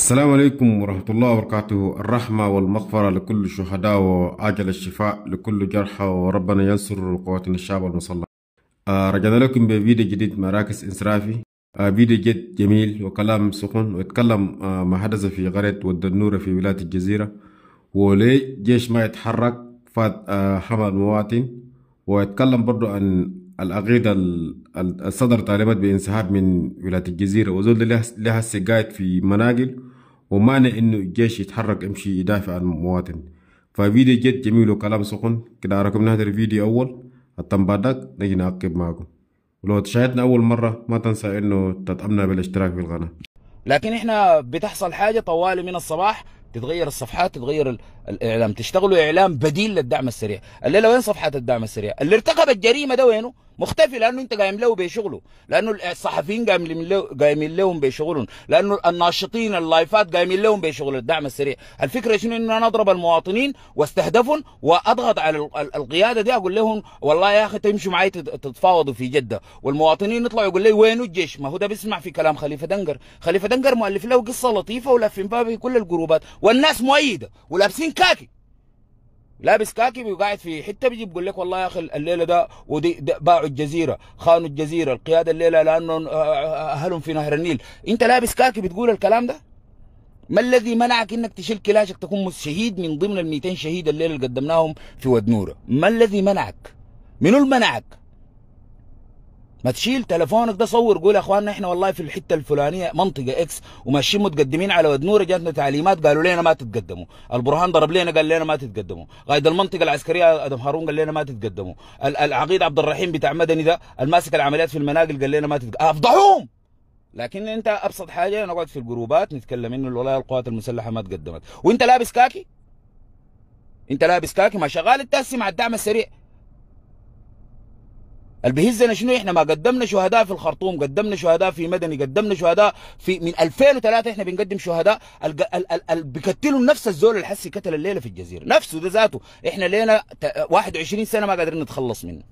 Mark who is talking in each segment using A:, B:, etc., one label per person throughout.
A: السلام عليكم ورحمة الله وبركاته الرحمة والمغفرة لكل الشهداء وآجل الشفاء لكل جرحى وربنا ينصر قواتنا الشعب المصلى آه رجعنا لكم بفيديو جديد مراكز إنسرافي آه فيديو جد جميل وكلام سخن ويتكلم آه ما حدث في غرة والدنورة في ولاية الجزيرة وليه جيش ما يتحرك فات آه حمل مواطن ويتكلم برضو عن الأغيدة الصدر طالبت بانسحاب من ولاية الجزيرة وزول لها قاعد في مناقل ومانع انه الجيش يتحرك يمشي يدافع عن المواطن ففيديو جد جميل وكلام سخن كده اراكم نهدر الفيديو اول التم بعدك نجي نعقب معكم ولو تشاهدنا اول مره ما تنسى انه تتأمنا بالاشتراك في القناه
B: لكن احنا بتحصل حاجه طوالي من الصباح تتغير الصفحات تتغير الاعلام تشتغلوا اعلام بديل للدعم السريع الليله وين صفحه الدعم السريع اللي ارتكب الجريمه ده وينه مختفي لانه انت قايم له بشغله لانه الصحفيين قايمين لهم بشغلهم لانه الناشطين اللايفات قايمين لهم بشغل الدعم السريع الفكره شنو انه انا اضرب المواطنين واستهدفهم واضغط على القياده دي اقول لهم والله يا اخي تمشوا معي تتفاوضوا في جده والمواطنين يطلعوا يقول لي وين الجيش ما هو ده بيسمع في كلام خليفه دنقر خليفه دنقر مؤلف له قصه لطيفه ولافين بها في كل الجروبات والناس مؤيده ولابسين كاكي لابس كاكي وقاعد في حته بيجي بيقول لك والله يا اخي الليله ده ودي باعوا الجزيره خانوا الجزيره القياده الليله لانه آه، آه، اهلهم في نهر النيل انت لابس كاكي بتقول الكلام ده ما الذي منعك انك تشيل كلاشك تكون شهيد من ضمن ال 200 شهيد الليله اللي قدمناهم في ود نوره ما الذي منعك منو اللي منعك ما تشيل تليفونك ده صور قول يا اخواننا احنا والله في الحته الفلانيه منطقه اكس وماشيين متقدمين على ود نور جاتنا تعليمات قالوا لنا ما تتقدموا، البرهان ضرب لنا قال لنا ما تتقدموا، قائد المنطقه العسكريه ادم هارون قال لنا ما تتقدموا، العقيد عبد الرحيم بتاع مدني ده الماسك العمليات في المناقل قال لنا ما تتقدموا، افضحوهم لكن انت ابسط حاجه نقعد في الجروبات نتكلم انه والله القوات المسلحه ما تقدمت، وانت لابس كاكي؟ انت لابس كاكي ما شغال التاسي مع الدعم السريع، بيهزنا شنو احنا ما قدمنا شهداء في الخرطوم قدمنا شهداء في مدني قدمنا شهداء في من 2003 احنا بنقدم شهداء ال ال ال ال بيقتلوا نفس الزول الحسي قتل الليله في الجزيره نفسه ده ذاته احنا لينا 21 سنه ما قادرين نتخلص منه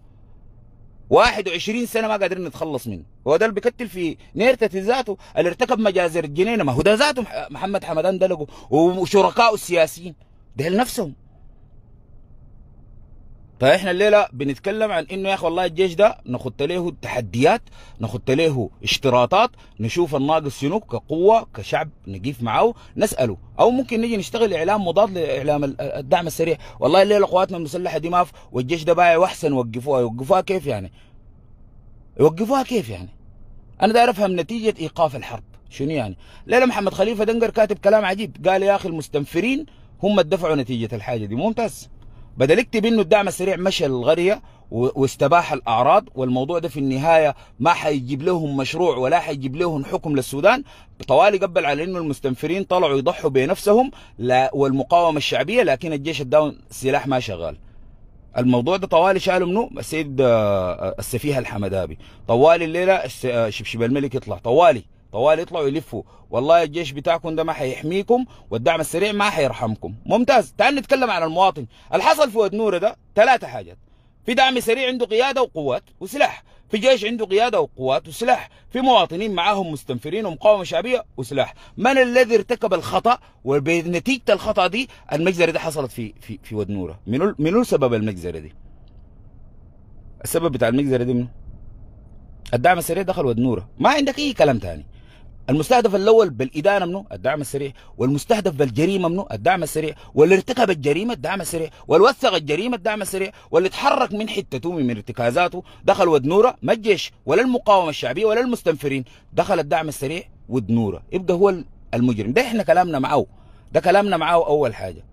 B: 21 سنه ما قادرين نتخلص منه هو ده اللي بيقتل في نيرتة ذاته اللي ارتكب مجازر الجنينه ما هو ده ذاته محمد حمدان دلقه وشركائه السياسيين ده نفسهم فاحنا طيب الليله بنتكلم عن انه يا اخي والله الجيش ده نخط له تحديات نخط له اشتراطات نشوف الناقص شنو كقوه كشعب نقيف معاه نساله او ممكن نجي نشتغل اعلام مضاد لاعلام الدعم السريع والله الليله قواتنا المسلحه دي ماف والجيش ده بايع واحسن وقفوها يوقفوها كيف يعني يوقفوها كيف يعني انا داير افهم نتيجه ايقاف الحرب شنو يعني ليلى محمد خليفه دنقر كاتب كلام عجيب قال يا اخي المستنفرين هم دفعوا نتيجه الحاجه دي ممتاز بدل اكتب انه الدعم السريع مشى للغريه واستباح الاعراض والموضوع ده في النهايه ما حيجيب لهم مشروع ولا حيجيب لهم حكم للسودان طوالي قبل على انه المستنفرين طلعوا يضحوا بنفسهم لا والمقاومه الشعبيه لكن الجيش الداون السلاح ما شغال الموضوع ده طوالي شالوا منه السيد آه، آه، السفيه الحمدابي طوالي الليله آه، شبشب الملك يطلع طوالي طوال يطلعوا يلفوا والله الجيش بتاعكم ده ما حيحميكم والدعم السريع ما حيرحمكم ممتاز تعال نتكلم عن المواطن اللي حصل في نورة ده ثلاثة حاجات في دعم سريع عنده قيادة وقوات وسلاح في جيش عنده قيادة وقوات وسلاح في مواطنين معاهم مستنفرين ومقاومة شعبية وسلاح من الذي ارتكب الخطأ وبنتيجة الخطأ دي المجزرة دي حصلت في في في ودنورة منو منو سبب المجزرة دي السبب بتاع المجزرة دي منو الدعم السريع دخل ودنورة ما عندك اي كلام تاني المستهدف الاول بالادانه منه الدعم السريع والمستهدف بالجريمه منه الدعم السريع واللي ارتكب الجريمه الدعم السريع واللي وثق الجريمه الدعم السريع واللي اتحرك من حتته من ارتكازاته دخل ود نوره ما الجيش ولا المقاومه الشعبيه ولا المستنفرين دخل الدعم السريع ود نوره يبقى هو المجرم ده احنا كلامنا معه ده كلامنا معه اول حاجه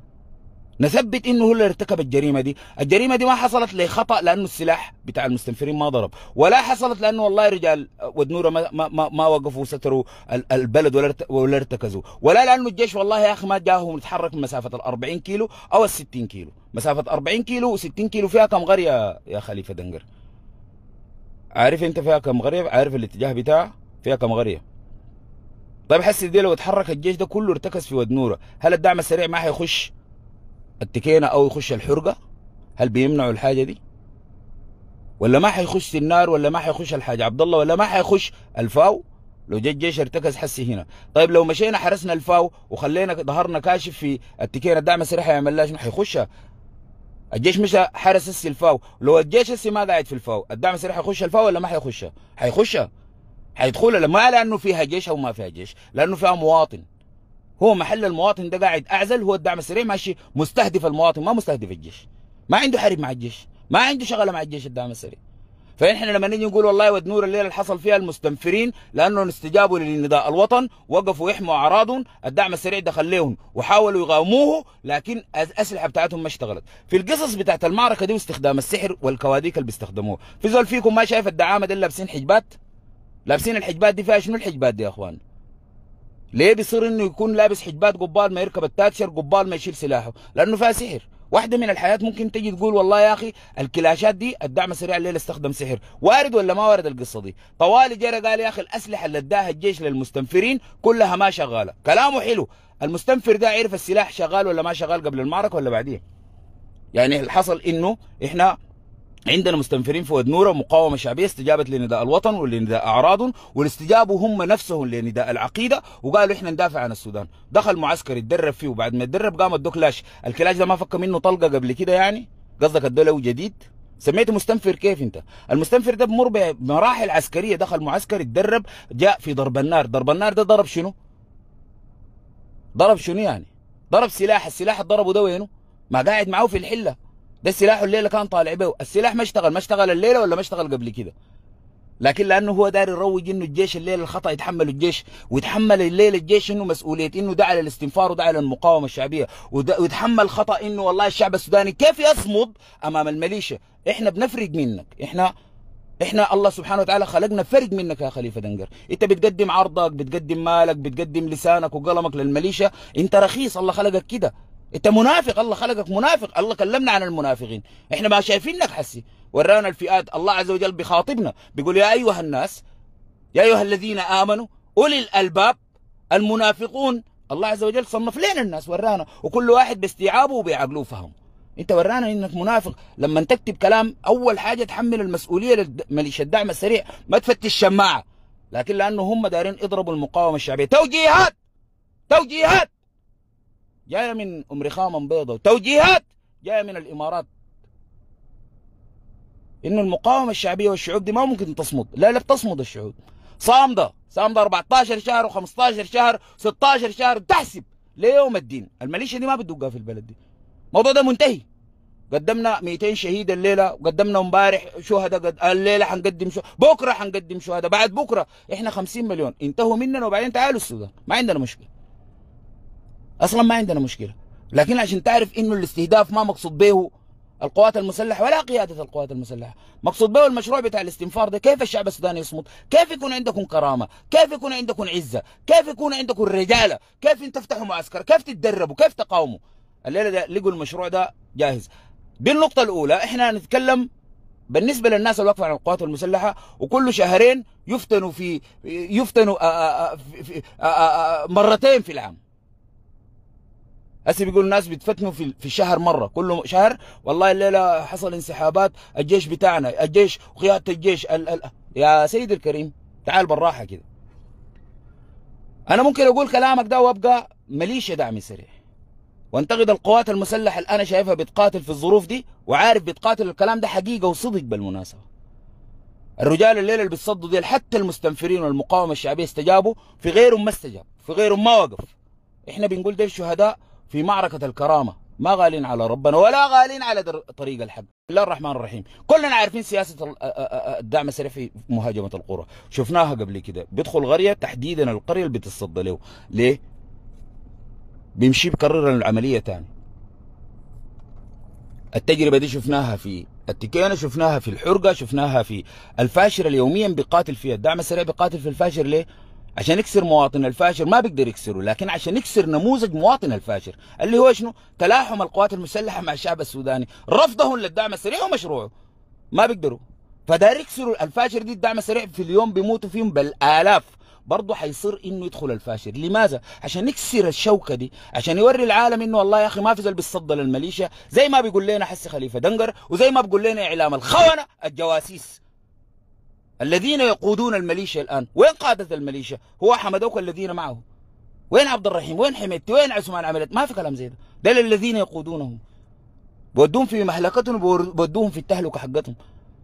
B: نثبت انه هو اللي ارتكب الجريمه دي الجريمه دي ما حصلت لخطا لانه السلاح بتاع المستنفرين ما ضرب ولا حصلت لانه والله رجال ودنوره ما, ما, ما وقفوا ستروا البلد ولا ارتكزوا ولا لانه الجيش والله يا اخي ما جاهم يتحرك من مسافه ال 40 كيلو او ال 60 كيلو مسافه 40 كيلو و60 كيلو فيها كم غريه يا خليفه دنقر عارف انت فيها كم غريه عارف الاتجاه بتاعها فيها كم غريه طيب حسي دي لو اتحرك الجيش ده كله ارتكز في ودنوره هل الدعم السريع ما حيخش التكينة أو يخش الحرقة هل بيمنعوا الحاجة دي ولا ما حيخش النار ولا ما حيخش الحاج عبد الله ولا ما حيخش الفاو لو جا الجيش ارتكز حسي هنا طيب لو مشينا حرسنا الفاو وخلينا ظهرنا كاشف في التكينة الدعم السريع حيعمل لها شنو حيخشها الجيش مش حرس السي الفاو لو الجيش السي ما قاعد في الفاو الدعم السريع حيخش الفاو ولا ما حيخشها حيخشها حيدخلها ما لانه فيها جيش او ما فيها جيش لانه فيها مواطن هو محل المواطن ده قاعد اعزل هو الدعم السريع ماشي مستهدف المواطن ما مستهدف الجيش ما عنده حرب مع الجيش ما عنده شغله مع الجيش الدعم السريع فنحن لما نيجي نقول والله ود نور الليله اللي حصل فيها المستنفرين لانهم استجابوا للنداء الوطن وقفوا يحموا اعراضهم الدعم السريع دخل لهم وحاولوا يقاوموه لكن الاسلحه بتاعتهم ما اشتغلت في القصص بتاعت المعركه دي واستخدام السحر والكواديك اللي بيستخدموه في زول فيكم ما شايف الدعامه دي لابسين حجبات لابسين الحجبات دي فيها شنو الحجبات دي يا اخوان ليه بيصير انه يكون لابس حجبات قبال ما يركب التاتشر قبال ما يشيل سلاحه لانه فيها سحر واحده من الحياة ممكن تجي تقول والله يا اخي الكلاشات دي الدعم السريع الليل استخدم سحر وارد ولا ما وارد القصه دي طوالي جرى قال يا اخي الاسلحه اللي اداها الجيش للمستنفرين كلها ما شغاله كلامه حلو المستنفر ده عرف السلاح شغال ولا ما شغال قبل المعركه ولا بعديه يعني اللي حصل انه احنا عندنا مستنفرين في ودنورة مقاومة شعبية استجابت لنداء الوطن ولنداء أعراضهم والاستجابوا هم نفسهم لنداء العقيدة وقالوا إحنا ندافع عن السودان دخل معسكر اتدرب فيه وبعد ما اتدرب قام الدو كلاش الكلاش ده ما فك منه طلقة قبل كده يعني قصدك الدولة جديد سميته مستنفر كيف انت المستنفر ده بمر بمراحل عسكرية دخل معسكر اتدرب جاء في ضرب النار ضرب النار ده ضرب شنو ضرب شنو يعني ضرب سلاح السلاح اللي ضربه ده وينه ما قاعد معاه في الحله ده سلاحه الليله كان طالع به السلاح ما اشتغل ما اشتغل الليله ولا ما اشتغل قبل كده لكن لانه هو داري يروج انه الجيش الليله الخطا يتحمله الجيش ويتحمل الليله الجيش انه مسؤوليه انه دعا للاستنفار ودعا للمقاومه الشعبيه ويتحمل خطا انه والله الشعب السوداني كيف يصمد امام الميليشيا احنا بنفرق منك احنا احنا الله سبحانه وتعالى خلقنا فرق منك يا خليفه دنجر انت بتقدم عرضك بتقدم مالك بتقدم لسانك وقلمك للميليشيا انت رخيص الله خلقك كده انت منافق الله خلقك منافق الله كلمنا عن المنافقين احنا ما شايفينك حسي ورانا الفئات الله عز وجل بخاطبنا بيقول يا ايها الناس يا ايها الذين امنوا اولي الالباب المنافقون الله عز وجل صنف لنا الناس ورانا وكل واحد باستيعابه وبعقله وفهمه انت ورانا انك منافق لما تكتب كلام اول حاجه تحمل المسؤوليه لمليش الدعم السريع ما تفتش شماعه لكن لانه هم دايرين يضربوا المقاومه الشعبيه توجيهات توجيهات جاية من أم رخام بيضة وتوجيهات جاية من الإمارات إنه المقاومة الشعبية والشعوب دي ما ممكن تصمد لا لا بتصمد الشعوب صامدة صامدة 14 شهر و15 شهر و16 شهر تحسب ليوم الدين الميليشيا دي ما بتدقها في البلد دي الموضوع ده منتهي قدمنا 200 شهيد الليله وقدمنا امبارح شهداء قد... الليله حنقدم شو... بكره حنقدم شهداء بعد بكره احنا 50 مليون انتهوا مننا وبعدين تعالوا السودان ما عندنا مشكله اصلا ما عندنا مشكله لكن عشان تعرف انه الاستهداف ما مقصود به القوات المسلحه ولا قياده القوات المسلحه، مقصود به المشروع بتاع الاستنفار ده كيف الشعب السوداني يصمت؟ كيف يكون عندكم كرامه؟ كيف يكون عندكم عزه؟ كيف يكون عندكم رجاله؟ كيف تفتحوا معسكر؟ كيف تتدربوا؟ كيف تقاوموا؟ الليله ده لقوا المشروع ده جاهز. بالنقطة الاولى، احنا نتكلم بالنسبه للناس الواقفه عن القوات المسلحه وكل شهرين يفتنوا في يفتنوا آه، آه، آه، مرتين في العام. هسه بيقولوا الناس بتفتنوا في في الشهر مره كل شهر والله الليله حصل انسحابات الجيش بتاعنا الجيش وقياده الجيش ال ال يا سيدي الكريم تعال بالراحه كده انا ممكن اقول كلامك ده وابقى مليشيا دعم سريع وانتقد القوات المسلحه اللي انا شايفها بتقاتل في الظروف دي وعارف بتقاتل الكلام ده حقيقه وصدق بالمناسبه الرجال الليله اللي بتصدوا دي حتى المستنفرين والمقاومه الشعبيه استجابوا في غيرهم ما استجاب في غيرهم ما وقف احنا بنقول ده الشهداء في معركة الكرامة ما غالين على ربنا ولا غالين على طريق الحق الله الرحمن الرحيم كلنا عارفين سياسة الدعم السريع في مهاجمة القرى شفناها قبل كده بيدخل قرية تحديدا القرية اللي بتتصدى له ليه بيمشي بكرر العملية تاني التجربة دي شفناها في التكينة شفناها في الحرقة شفناها في الفاشر اليوميا بيقاتل فيها الدعم السريع بيقاتل في الفاشر ليه عشان يكسر مواطن الفاشر ما بيقدر يكسره لكن عشان يكسر نموذج مواطن الفاشر اللي هو شنو تلاحم القوات المسلحة مع الشعب السوداني رفضهم للدعم السريع ومشروعه ما بيقدروا فدار يكسروا الفاشر دي الدعم السريع في اليوم بيموتوا فيهم بالآلاف برضه حيصير انه يدخل الفاشر لماذا عشان يكسر الشوكه دي عشان يوري العالم انه والله يا اخي ما في زول بيتصدى للميليشيا زي ما بيقول لنا حسي خليفه دنقر وزي ما بيقول لنا اعلام الخونه الجواسيس الذين يقودون الميليشيا الآن وين قادة الميليشيا هو حمدوك الذين معه وين عبد الرحيم وين حميدتي وين عثمان عملت ما في كلام زي ده دول الذين يقودونهم بودوهم في مهلكتهم بودوهم في التهلكة حقتهم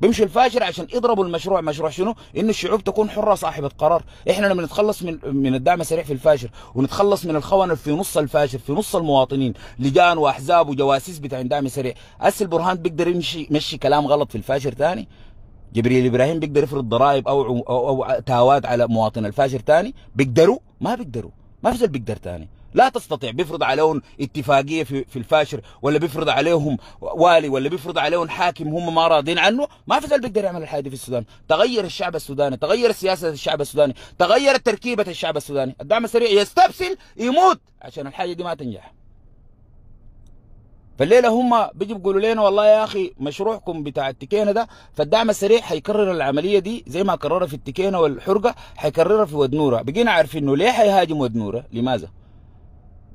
B: بيمشي الفاجر عشان يضربوا المشروع مشروع شنو ان الشعوب تكون حره صاحبه قرار احنا لما نتخلص من من الدعم السريع في الفاجر ونتخلص من الخونه في نص الفاجر في نص المواطنين لجان واحزاب وجواسيس بتاع الدعم السريع هسه البرهان بيقدر يمشي يمشي كلام غلط في الفاجر ثاني جبريل ابراهيم بيقدر يفرض ضرائب او او, أو تاوات على مواطن الفاجر ثاني بيقدروا ما بيقدروا ما في زول بيقدر ثاني لا تستطيع بيفرض عليهم اتفاقيه في, في الفاشر ولا بيفرض عليهم والي ولا بيفرض عليهم حاكم هم ما راضين عنه ما في زول بيقدر يعمل الحاجه دي في السودان تغير الشعب السوداني تغير سياسه الشعب السوداني تغيرت تركيبه الشعب السوداني الدعم السريع يستبسل يموت عشان الحاجه دي ما تنجح فالليله هم بيجوا بيقولوا لنا والله يا اخي مشروعكم بتاع التكينه ده فالدعم السريع هيكرر العمليه دي زي ما كررها في التكينه والحرقه هيكررها في ود نوره بقينا عارفين انه ليه هيهاجم ود نوره لماذا؟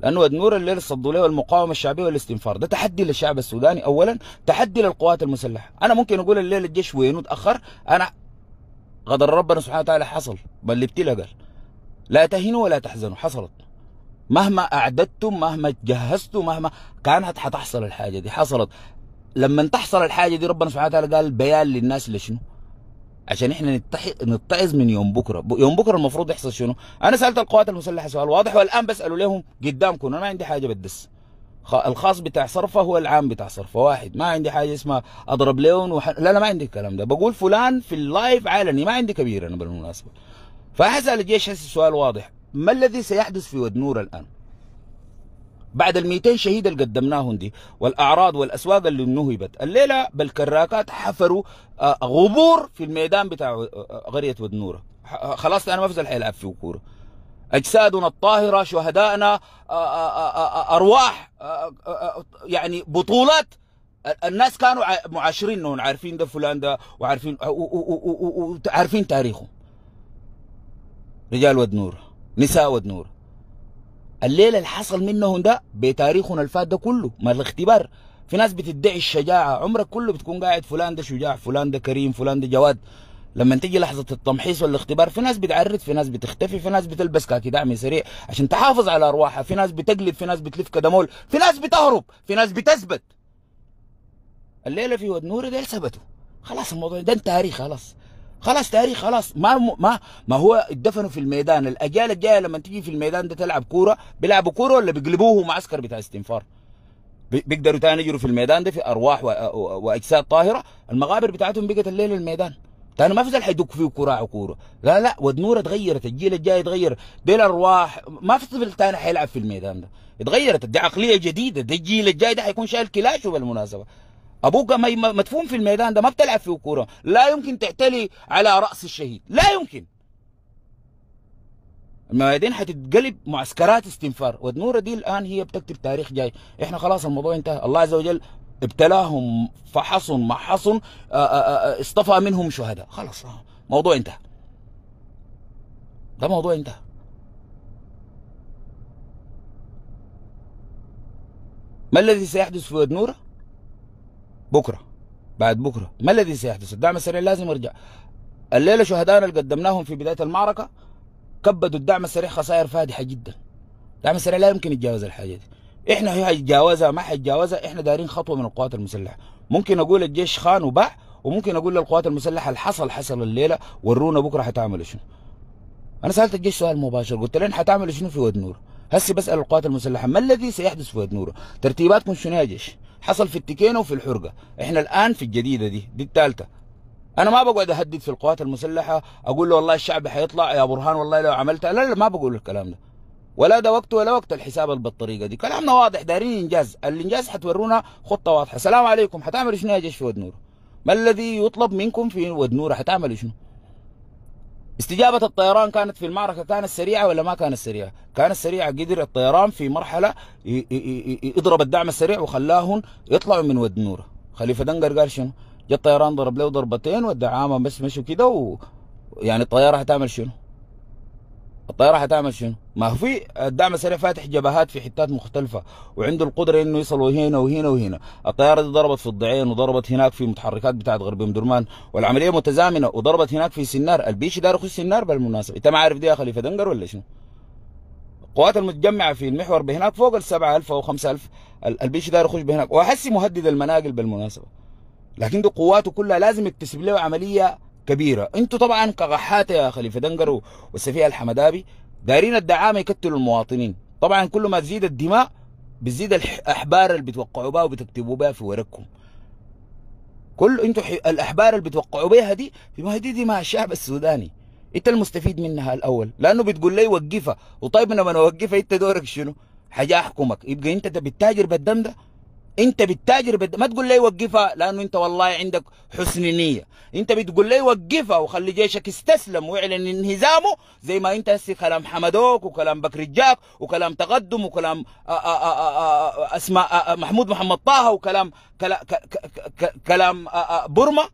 B: لانه ود نوره الليله صدوا له المقاومه الشعبيه والاستنفار ده تحدي للشعب السوداني اولا تحدي للقوات المسلحه انا ممكن اقول الليله الجيش وينه تاخر انا غدر ربنا سبحانه وتعالى حصل بل اللي قال لا تهنوا ولا تحزنوا حصلت مهما أعددتم مهما جهزتم مهما كانت حتحصل الحاجة دي حصلت لما تحصل الحاجة دي ربنا سبحانه وتعالى قال بيان للناس لشنو عشان احنا نتعظ من يوم بكره يوم بكره المفروض يحصل شنو انا سالت القوات المسلحه سؤال واضح والان بساله لهم قدامكم انا ما عندي حاجه بدس الخاص بتاع صرفه هو العام بتاع صرفه واحد ما عندي حاجه اسمها اضرب لون وح... لا لا ما عندي الكلام ده بقول فلان في اللايف علني ما عندي كبير انا بالمناسبه فحسال الجيش السؤال واضح ما الذي سيحدث في ود نور الآن بعد ال 200 شهيد اللي قدمناهم دي والاعراض والاسواق اللي نهبت الليله بالكراكات حفروا آه، غبور في الميدان بتاع قريه آه، آه، ود نوره خلاص انا ما في حيلعب فيه كوره اجسادنا الطاهره شهدائنا ارواح يعني بطولات الناس كانوا معاشرين انهم عارفين ده فلان ده وعارفين وعارفين تاريخه رجال ود نوره نساود نور الليلة اللي حصل منهم ده بتاريخنا الفات ده كله ما الاختبار في ناس بتدعي الشجاعة عمرك كله بتكون قاعد فلان ده شجاع فلان ده كريم فلان ده جواد لما تيجي لحظة التمحيص والاختبار في ناس بتعرض في ناس بتختفي في ناس بتلبس كاكي دعم سريع عشان تحافظ على أرواحها في ناس بتقلب في ناس بتلف كدمول في ناس بتهرب في ناس بتثبت الليلة في ود نور ده ثبتوا خلاص الموضوع ده تاريخ خلاص خلاص تاريخ خلاص ما ما ما هو اتدفنوا في الميدان الاجيال الجايه لما تيجي في الميدان ده تلعب كوره بيلعبوا كوره ولا بيقلبوه معسكر بتاع استنفار بيقدروا تاني يجروا في الميدان ده في ارواح واجساد طاهره المغابر بتاعتهم بقت الليل الميدان تاني ما في حيدق فيه كراع وكوره لا لا والنور اتغيرت الجيل الجاي اتغير دي الارواح ما في طفل تاني حيلعب في الميدان ده اتغيرت دي عقليه جديده ده الجيل الجاي ده حيكون شايل كلاش بالمناسبه ابوك مدفون في الميدان ده ما بتلعب فيه كوره لا يمكن تعتلي على راس الشهيد لا يمكن الميادين حتتقلب معسكرات استنفار والنوره دي الان هي بتكتب تاريخ جاي احنا خلاص الموضوع انتهى الله عز وجل ابتلاهم فحص محص آه، آه، آه، اصطفى منهم شهداء خلاص موضوع انتهى ده موضوع انتهى ما الذي سيحدث في ودنورة بكره بعد بكره ما الذي سيحدث الدعم السريع لازم يرجع الليله شهدائنا اللي قدمناهم في بدايه المعركه كبدوا الدعم السريع خسائر فادحه جدا الدعم السريع لا يمكن يتجاوز الحاجه دي احنا هي هيتجاوزها ما هيتجاوزها احنا دارين خطوه من القوات المسلحه ممكن اقول الجيش خان وباع وممكن اقول للقوات المسلحه اللي حصل حصل الليله ورونا بكره حتعملوا شنو انا سالت الجيش سؤال مباشر قلت لهم حتعملوا شنو في واد نور هسي بسال القوات المسلحه ما الذي سيحدث في واد نور ترتيباتكم شنو يا جيش حصل في التكينه وفي الحرقه احنا الان في الجديده دي دي الثالثه انا ما بقعد اهدد في القوات المسلحه اقول له والله الشعب حيطلع يا برهان والله لو عملتها لا لا ما بقول الكلام ده ولا ده وقت ولا وقت الحساب بالطريقه دي كلامنا واضح دارين انجاز الانجاز حتورونا خطه واضحه سلام عليكم حتعملوا شنو يا جيش في ود نور ما الذي يطلب منكم في ود نور حتعملوا شنو استجابة الطيران كانت في المعركة كانت سريعة ولا ما كانت سريعة كانت سريعة قدر الطيران في مرحلة يضرب الدعم السريع وخلاهم يطلعوا من ود نوره خليفة دنقر قال شنو جا الطيران ضرب له ضربتين والدعامة بس مشوا كده و... يعني الطيارة هتعمل شنو الطياره حتعمل شنو؟ ما هو في الدعم السريع فاتح جبهات في حتات مختلفه وعنده القدره انه يصل وهنا وهنا وهنا، الطياره دي ضربت في الضعين وضربت هناك في متحركات بتاعت غرب ام درمان والعمليه متزامنه وضربت هناك في سنار، البيش دار يخش سنار بالمناسبه، انت ما عارف دي يا خليفه دنقر ولا شنو؟ القوات المتجمعه في المحور بهناك فوق ال 7000 او 5000 البيش دار يخش بهناك وحسي مهدد المناقل بالمناسبه. لكن دي قواته كلها لازم يكتسب له عمليه كبيرة انتوا طبعا كغحاتة يا خليفة دنقر والسفيه الحمدابي دارين الدعامة يقتلوا المواطنين طبعا كل ما تزيد الدماء بتزيد الاحبار اللي بتوقعوا بها وبتكتبوا بها في ورقكم كل انتوا الاحبار اللي بتوقعوا بها دي ما دي دماء الشعب السوداني انت المستفيد منها الاول لانه بتقول لي وقفها وطيب لما انا اوقفها انت دورك شنو؟ حاجه احكمك يبقى انت بتتاجر بالدم ده انت بتتاجر بد... ما تقول لي وقفها لانه انت والله عندك حسن نيه انت بتقول لي وقفها وخلي جيشك يستسلم ويعلن انهزامه زي ما انت هسي كلام حمدوك وكلام بكر الجاك وكلام تقدم وكلام آه، آه، آه، اسماء محمود محمد طه وكلام كلا... ك... ك... كلام برما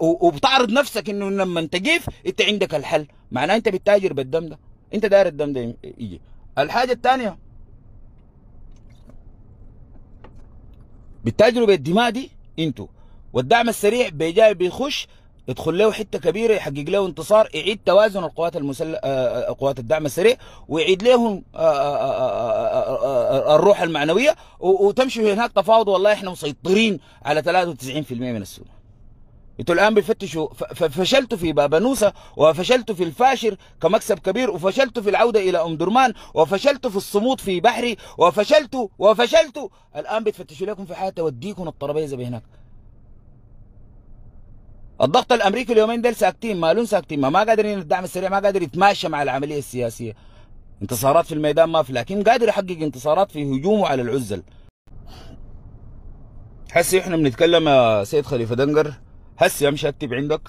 B: وبتعرض نفسك انه لما تقيف انت عندك الحل معناه انت بتتاجر بالدم ده انت داير الدم ده يجي الحاجه الثانيه بالتجربه الدماء دي انتوا والدعم السريع بيجاي بيخش يدخل له حته كبيره يحقق له انتصار يعيد توازن القوات المسل... آه، آه، آه، قوات الدعم السريع ويعيد لهم الروح المعنويه وتمشي هناك تفاوض والله احنا مسيطرين على 93% من السودان انتوا الان بفتشوا ففشلتوا في بابانوسا وفشلتوا في الفاشر كمكسب كبير وفشلتوا في العودة إلى أم درمان وفشلتوا في الصمود في بحري وفشلتوا وفشلتوا الآن بتفتشوا لكم في حياتي توديكم الطربيزة بهناك الضغط الأمريكي اليومين دول ساكتين مالون ساكتين ما, ما قادرين الدعم السريع ما قادر يتماشى مع العملية السياسية انتصارات في الميدان ما في لكن قادر يحقق انتصارات في هجومه على العزل حسي احنا بنتكلم يا سيد خليفة دنقر هسه مشتب عندك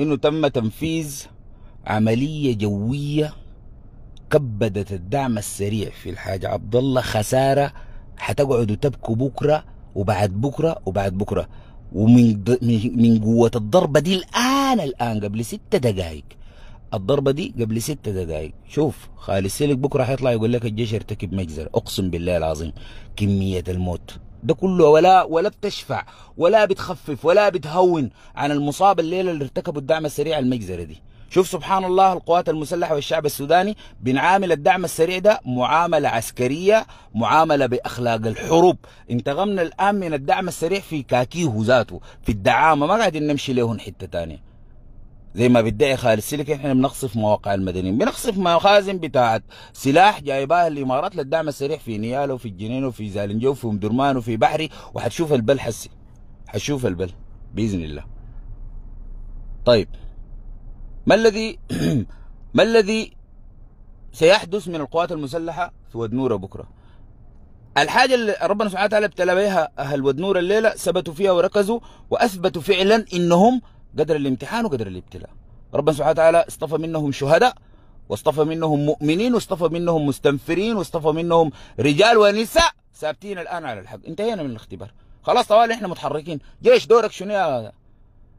B: انه تم تنفيذ عمليه جويه كبدت الدعم السريع في الحاج عبد الله خساره حتقعدوا تبكوا بكره وبعد بكره وبعد بكره ومن من قوه الضربه دي الان الان قبل ستة دقائق الضربه دي قبل ستة دقائق شوف خالد سلك بكره حيطلع يقول لك الجيش ارتكب مجزره اقسم بالله العظيم كميه الموت ده كله ولا ولا بتشفع ولا بتخفف ولا بتهون عن المصاب الليله اللي ارتكبوا الدعم السريع المجزره دي شوف سبحان الله القوات المسلحة والشعب السوداني بنعامل الدعم السريع ده معاملة عسكرية معاملة بأخلاق الحروب انتغمنا الآن من الدعم السريع في كاكيه ذاته في الدعامة ما قاعدين نمشي لهن حتة تانية زي ما بيدعي خالد السلك احنا بنقصف مواقع المدنيين بنقصف مخازن بتاعت سلاح جايباها الامارات للدعم السريع في نيال وفي الجنين وفي زالنجو وفي ام درمان وفي بحري وحتشوف البل حسي حتشوف البل باذن الله طيب ما الذي ما الذي سيحدث من القوات المسلحه في ودنوره بكره الحاجة اللي ربنا سبحانه وتعالى ابتلى بها أهل ودنور الليلة ثبتوا فيها وركزوا وأثبتوا فعلا إنهم قدر الامتحان وقدر الابتلاء ربنا سبحانه وتعالى اصطفى منهم شهداء واصطفى منهم مؤمنين واصطفى منهم مستنفرين واصطفى منهم رجال ونساء ثابتين الان على الحق انتهينا من الاختبار خلاص طوال احنا متحركين جيش دورك شنو يا يعني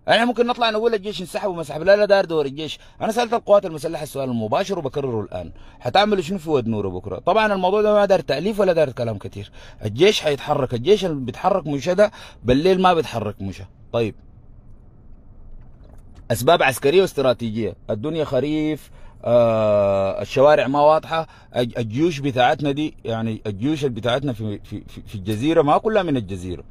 B: احنا ممكن نطلع نقول الجيش انسحب وما لا لا دار دور الجيش انا سالت القوات المسلحه السؤال المباشر وبكرره الان حتعملوا شنو في واد نوره بكره طبعا الموضوع ده ما دار تاليف ولا دار كلام كثير الجيش حيتحرك الجيش اللي بيتحرك مشى ده بالليل ما بيتحرك مشى طيب اسباب عسكريه واستراتيجيه الدنيا خريف آه الشوارع ما واضحه الجيوش بتاعتنا دي يعني الجيوش بتاعتنا في في في الجزيره ما كلها من الجزيره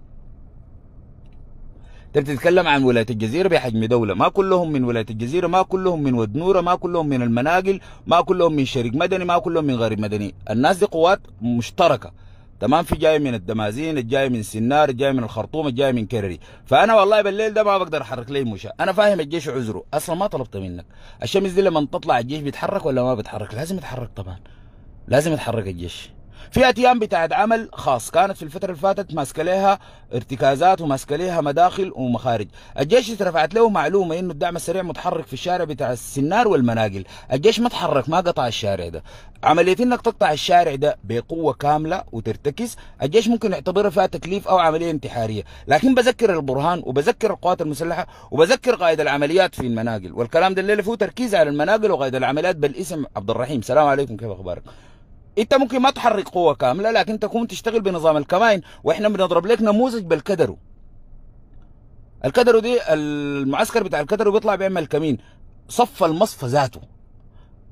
B: انت بتتكلم عن ولايه الجزيره بحجم دوله ما كلهم من ولايه الجزيره ما كلهم من ود نوره ما كلهم من المناقل ما كلهم من شريك مدني ما كلهم من غرب مدني الناس دي قوات مشتركه تمام في جاي من الدمازين الجاي من سنار الجاي من الخرطوم الجاي من كرري فانا والله بالليل ده ما بقدر احرك لي مشى انا فاهم الجيش عذره اصلا ما طلبت منك الشمس دي لما تطلع الجيش بيتحرك ولا ما بيتحرك لازم يتحرك طبعا لازم يتحرك الجيش في اتيام بتاعت عمل خاص كانت في الفتره اللي فاتت ماسكه لها ارتكازات وماسكه لها مداخل ومخارج الجيش رفعت له معلومه انه الدعم السريع متحرك في الشارع بتاع السنار والمناقل الجيش ما تحرك ما قطع الشارع ده عمليه انك تقطع الشارع ده بقوه كامله وترتكز الجيش ممكن يعتبرها فيها تكليف او عمليه انتحاريه لكن بذكر البرهان وبذكر القوات المسلحه وبذكر قائد العمليات في المناقل والكلام ده الليله فيه تركيز على المناقل وقائد العمليات بالاسم عبد الرحيم سلام عليكم كيف اخبارك انت ممكن ما تحرك قوه كامله لكن تكون تشتغل بنظام الكمائن واحنا بنضرب لك نموذج بالكدرو الكدرو دي المعسكر بتاع الكدرو بيطلع بيعمل كمين صف المصفى ذاته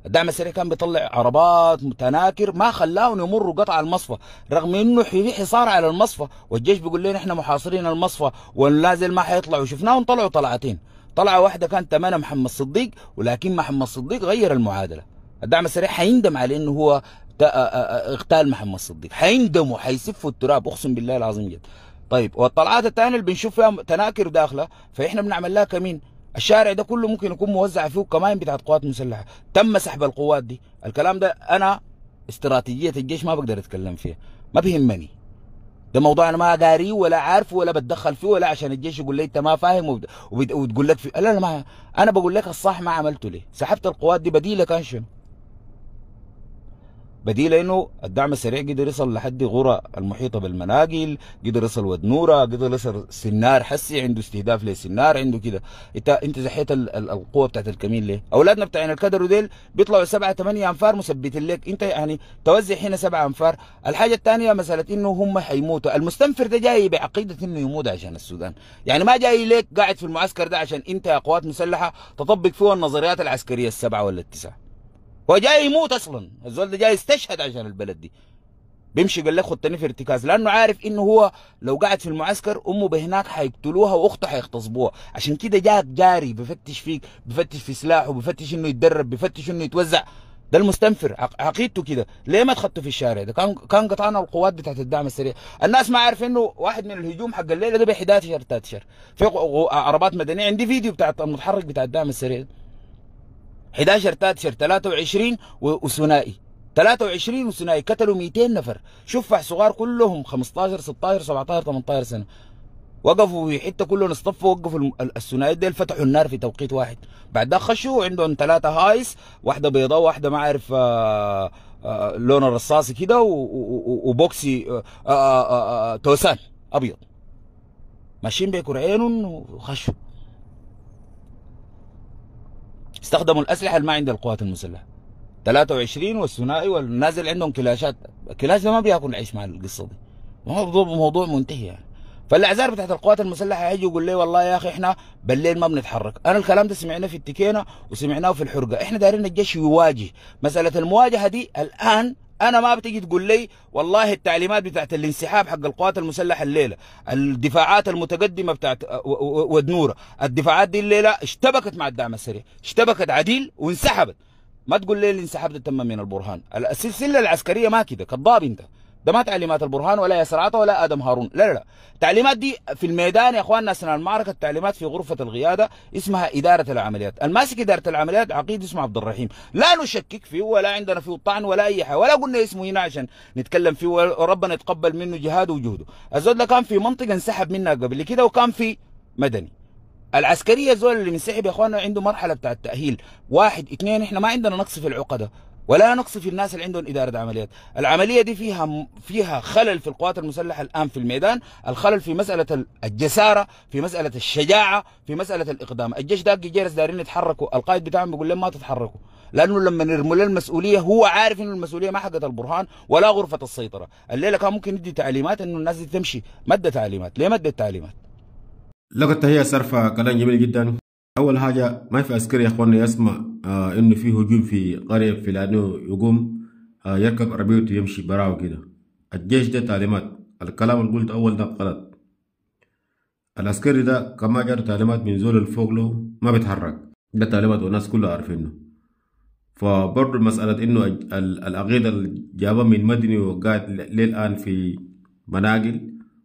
B: الدعم السريع كان بيطلع عربات متناكر ما خلاهم يمروا قطع المصفى رغم انه في حصار على المصفى والجيش بيقول لنا احنا محاصرين المصفى واللازل ما حيطلعوا شفناهم طلعوا طلعتين طلعه واحده كانت تمانة محمد صديق ولكن محمد صديق غير المعادله الدعم السريع حيندم على انه هو اغتال محمد صديق حيندموا حيسفوا التراب اقسم بالله العظيم جد طيب والطلعات الثانيه اللي بنشوف فيها تناكر داخله فاحنا بنعمل لها كمين الشارع ده كله ممكن يكون موزع فيه كمائن بتاعت قوات مسلحه تم سحب القوات دي الكلام ده انا استراتيجيه الجيش ما بقدر اتكلم فيها ما بيهمني ده موضوع انا ما داري ولا عارف ولا بتدخل فيه ولا عشان الجيش يقول لي انت ما فاهم وبد... وبد... وتقول لك في... لا لا ما انا بقول لك الصح ما عملته ليه سحبت القوات دي بديله كان شنو بديل انه الدعم السريع قدر يصل لحد غرى المحيطه بالمناقل قدر يصل ودنوره قدر يصل سنار حسي عنده استهداف لسنار عنده كده انت انت زحيت القوه بتاعت الكمين ليه اولادنا بتاعين الكدر وديل بيطلعوا سبعة ثمانية انفار مثبتين لك انت يعني توزع هنا سبعة انفار الحاجه الثانيه مساله انه هم حيموتوا المستنفر ده جاي بعقيده انه يموت عشان السودان يعني ما جاي ليك قاعد في المعسكر ده عشان انت يا قوات مسلحه تطبق فيه النظريات العسكريه السبعه ولا التسعه هو جاي يموت اصلا الزول ده جاي يستشهد عشان البلد دي بيمشي قال لك خدتني في ارتكاز لانه عارف انه هو لو قعد في المعسكر امه بهناك حيقتلوها واخته حيغتصبوها عشان كده جاك جاري بفتش فيك بفتش في سلاحه بفتش انه يتدرب بفتش انه يتوزع ده المستنفر عقيدته كده ليه ما تخطوا في الشارع ده كان كان قطعنا القوات بتاعت الدعم السريع الناس ما عارف انه واحد من الهجوم حق الليله ده ب 11 13 في عربات مدنيه عندي فيديو بتاعت المتحرك بتاع الدعم السريع ده. 11 تاتشر 23 وثنائي 23 وثنائي قتلوا 200 نفر شفع صغار كلهم 15 16 17 18 سنه وقفوا في حته كلهم اصطفوا وقفوا الثنائيات ديل فتحوا النار في توقيت واحد بعد ده خشوا عندهم ثلاثه هايس واحده بيضاء واحده ما عارف آه، آه، لون الرصاصي كده وبوكسي آآ آه، آآ آآ توسان ابيض ماشيين بيكر عينهم وخشوا استخدموا الأسلحة اللي ما عند القوات المسلحة 23 والثنائي والنازل عندهم كلاشات كلاش ده ما بياكل عيش مع القصة دي موضوع موضوع منتهي يعني فالاعذار بتاعت القوات المسلحه هيجي يقول لي والله يا اخي احنا بالليل ما بنتحرك انا الكلام ده سمعناه في التكينه وسمعناه في الحرقه احنا دايرين الجيش يواجه مساله المواجهه دي الان انا ما بتجي تقول لي والله التعليمات بتاعت الانسحاب حق القوات المسلحه الليله الدفاعات المتقدمه بتاعت ودنوره الدفاعات دي الليله اشتبكت مع الدعم السريع اشتبكت عديل وانسحبت ما تقول لي الانسحاب ده تم من البرهان السلسله العسكريه ما كده كذاب انت ده ما تعليمات البرهان ولا يسرعته ولا ادم هارون لا لا لا التعليمات دي في الميدان يا اخواننا اثناء المعركه التعليمات في غرفه القياده اسمها اداره العمليات الماسك اداره العمليات عقيد اسمه عبد الرحيم لا نشكك فيه ولا عندنا فيه طعن ولا اي حاجه ولا قلنا اسمه هنا عشان نتكلم فيه وربنا يتقبل منه جهاده وجهده الزول ده كان في منطقه انسحب منها قبل كده وكان في مدني العسكريه زول اللي منسحب يا اخواننا عنده مرحله بتاع التاهيل واحد اثنين احنا ما عندنا نقص في العقده ولا نقصد في الناس اللي عندهم إدارة عمليات العملية دي فيها فيها خلل في القوات المسلحة الآن في الميدان الخلل في مسألة الجسارة في مسألة الشجاعة في مسألة الإقدام الجيش داك جيرس دارين يتحركوا القائد بتاعهم بيقول لهم ما تتحركوا لأنه لما نرموا له المسؤولية هو عارف إنه المسؤولية ما حقت البرهان ولا غرفة السيطرة الليلة كان ممكن يدي تعليمات إنه الناس دي تمشي مادة تعليمات ليه مادة تعليمات
A: لقد هي صرفة كلام جميل جدا اول حاجه ما في عسكري يا اخوانا يسمع آه انه في هجوم في قريه فلانيه يقوم آه يركب عربيته يمشي براو كده الجيش ده تعليمات الكلام اللي قلت اول ده غلط العسكري ده كما جار تعليمات من زول الفوق له ما بيتحرك ده تعليمات والناس كلها عارفينه فبرضه مسألة إنه الاغيدة اللي جابها من مدني وقاعد للآن في مناقل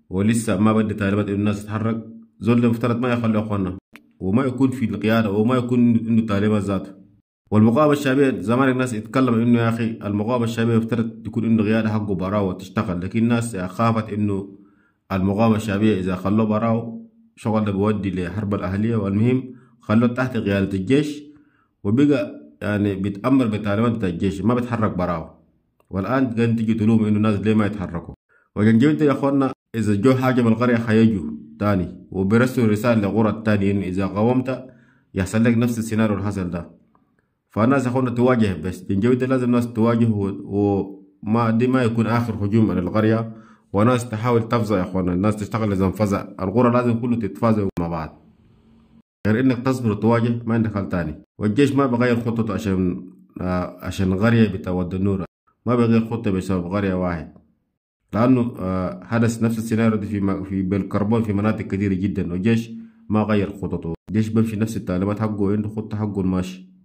A: ولسه ما بدي تعليمات إنه الناس تتحرك زول المفترض ما يخلوا أخوانا وما يكون في القيادة وما يكون إنه تعليم ذاته والمقاومة الشعبية زمان الناس يتكلم إنه يا أخي المقاومة الشعبية افترض تكون إنه قيادة حقه براوة تشتغل لكن الناس خافت إنه المقاومة الشعبية إذا خلوه براوة شغل ده بيودي لحرب الأهلية والمهم خلوه تحت قيادة الجيش وبقى يعني بيتأمر بتعليمات بتاع الجيش ما بيتحرك براوة والآن تجي تلوم إنه الناس ليه ما يتحركوا وجنجبيل يا أخوانا إذا جو حاجة من القرية حيجوا تاني وبرسل رسالة للغرة تاني إن إذا قاومت يحصل لك نفس السيناريو اللي حصل ده فالناس أخونا تواجه بس تنجويت لازم ناس تواجه وما دي ما يكون آخر هجوم على القرية وناس تحاول تفزع يا أخوانا الناس تشتغل إذا انفزع الغرة لازم كله تتفازع مع بعض غير إنك تصبر وتواجه ما عندك حل تاني والجيش ما بغير خطته عشان آه، عشان غرية بتود النور ما بغير خطة بسبب غرية واحد لأنه حدث آه، نفس السيناريو في في بالكربون في مناطق كثيرة جدا والجيش ما غير خططه الجيش بمشي نفس التعليمات حقه عنده خطة حقه ماشي